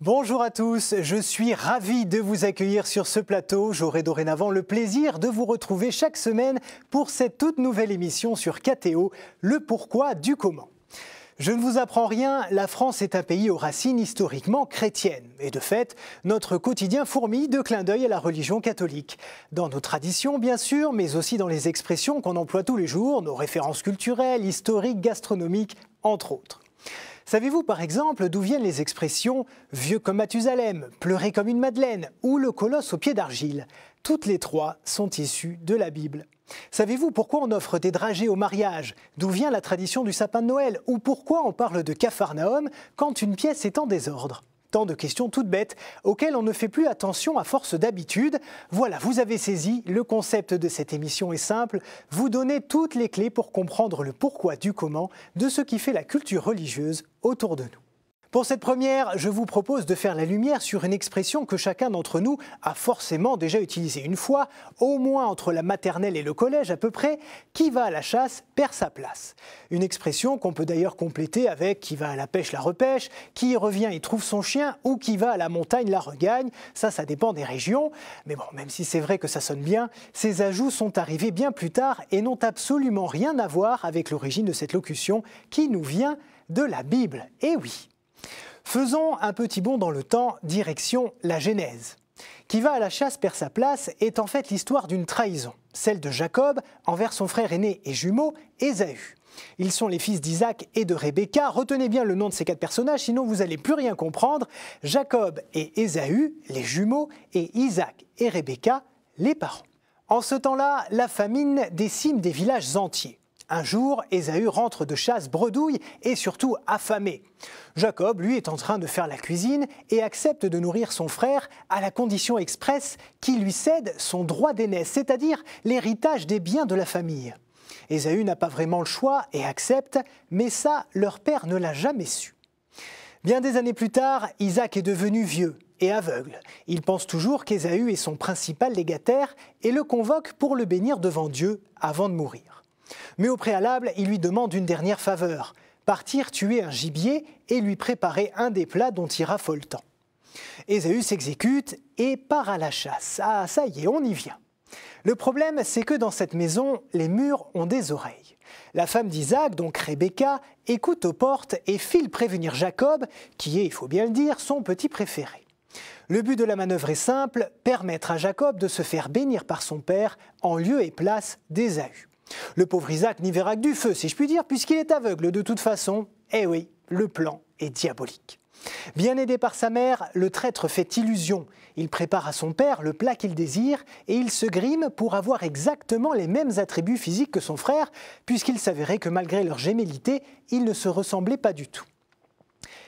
Bonjour à tous, je suis ravi de vous accueillir sur ce plateau. J'aurai dorénavant le plaisir de vous retrouver chaque semaine pour cette toute nouvelle émission sur KTO, le pourquoi du comment. Je ne vous apprends rien, la France est un pays aux racines historiquement chrétiennes. Et de fait, notre quotidien fourmille de clins d'œil à la religion catholique. Dans nos traditions, bien sûr, mais aussi dans les expressions qu'on emploie tous les jours, nos références culturelles, historiques, gastronomiques, entre autres. Savez-vous par exemple d'où viennent les expressions vieux comme Mathusalem, pleurer comme une madeleine ou le colosse au pied d'argile Toutes les trois sont issues de la Bible. Savez-vous pourquoi on offre des dragées au mariage D'où vient la tradition du sapin de Noël Ou pourquoi on parle de Capharnaüm quand une pièce est en désordre Tant de questions toutes bêtes auxquelles on ne fait plus attention à force d'habitude. Voilà, vous avez saisi, le concept de cette émission est simple, vous donnez toutes les clés pour comprendre le pourquoi du comment de ce qui fait la culture religieuse autour de nous. Pour cette première, je vous propose de faire la lumière sur une expression que chacun d'entre nous a forcément déjà utilisée une fois, au moins entre la maternelle et le collège à peu près, qui va à la chasse perd sa place. Une expression qu'on peut d'ailleurs compléter avec qui va à la pêche la repêche, qui revient et trouve son chien, ou qui va à la montagne la regagne, ça ça dépend des régions, mais bon, même si c'est vrai que ça sonne bien, ces ajouts sont arrivés bien plus tard et n'ont absolument rien à voir avec l'origine de cette locution qui nous vient de la Bible. Eh oui Faisons un petit bond dans le temps, direction la Genèse. Qui va à la chasse perd sa place est en fait l'histoire d'une trahison, celle de Jacob envers son frère aîné et jumeau, Ésaü. Ils sont les fils d'Isaac et de Rebecca. Retenez bien le nom de ces quatre personnages, sinon vous n'allez plus rien comprendre. Jacob et Ésaü, les jumeaux, et Isaac et Rebecca, les parents. En ce temps-là, la famine décime des villages entiers. Un jour, Ésaü rentre de chasse bredouille et surtout affamé. Jacob, lui, est en train de faire la cuisine et accepte de nourrir son frère à la condition expresse qu'il lui cède son droit d'aînesse, c'est-à-dire l'héritage des biens de la famille. Ésaü n'a pas vraiment le choix et accepte, mais ça, leur père ne l'a jamais su. Bien des années plus tard, Isaac est devenu vieux et aveugle. Il pense toujours qu'Ésaü est son principal légataire et le convoque pour le bénir devant Dieu avant de mourir mais au préalable, il lui demande une dernière faveur partir tuer un gibier et lui préparer un des plats dont il raffole tant. Ésaü s'exécute et part à la chasse. Ah, ça y est, on y vient. Le problème, c'est que dans cette maison, les murs ont des oreilles. La femme d'Isaac, donc Rebecca, écoute aux portes et file prévenir Jacob, qui est, il faut bien le dire, son petit préféré. Le but de la manœuvre est simple, permettre à Jacob de se faire bénir par son père en lieu et place d'Ésaü. Le pauvre Isaac n'y verra que du feu, si je puis dire, puisqu'il est aveugle de toute façon. Eh oui, le plan est diabolique. Bien aidé par sa mère, le traître fait illusion. Il prépare à son père le plat qu'il désire et il se grime pour avoir exactement les mêmes attributs physiques que son frère, puisqu'il s'avérait que malgré leur gémellité, ils ne se ressemblaient pas du tout.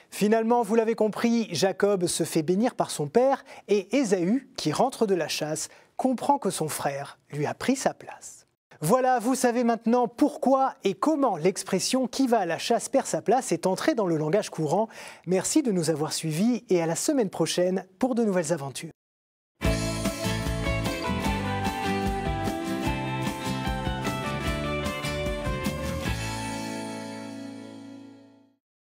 Finalement, vous l'avez compris, Jacob se fait bénir par son père et Ésaü, qui rentre de la chasse, comprend que son frère lui a pris sa place. Voilà, vous savez maintenant pourquoi et comment l'expression qui va à la chasse perd sa place est entrée dans le langage courant. Merci de nous avoir suivis et à la semaine prochaine pour de nouvelles aventures.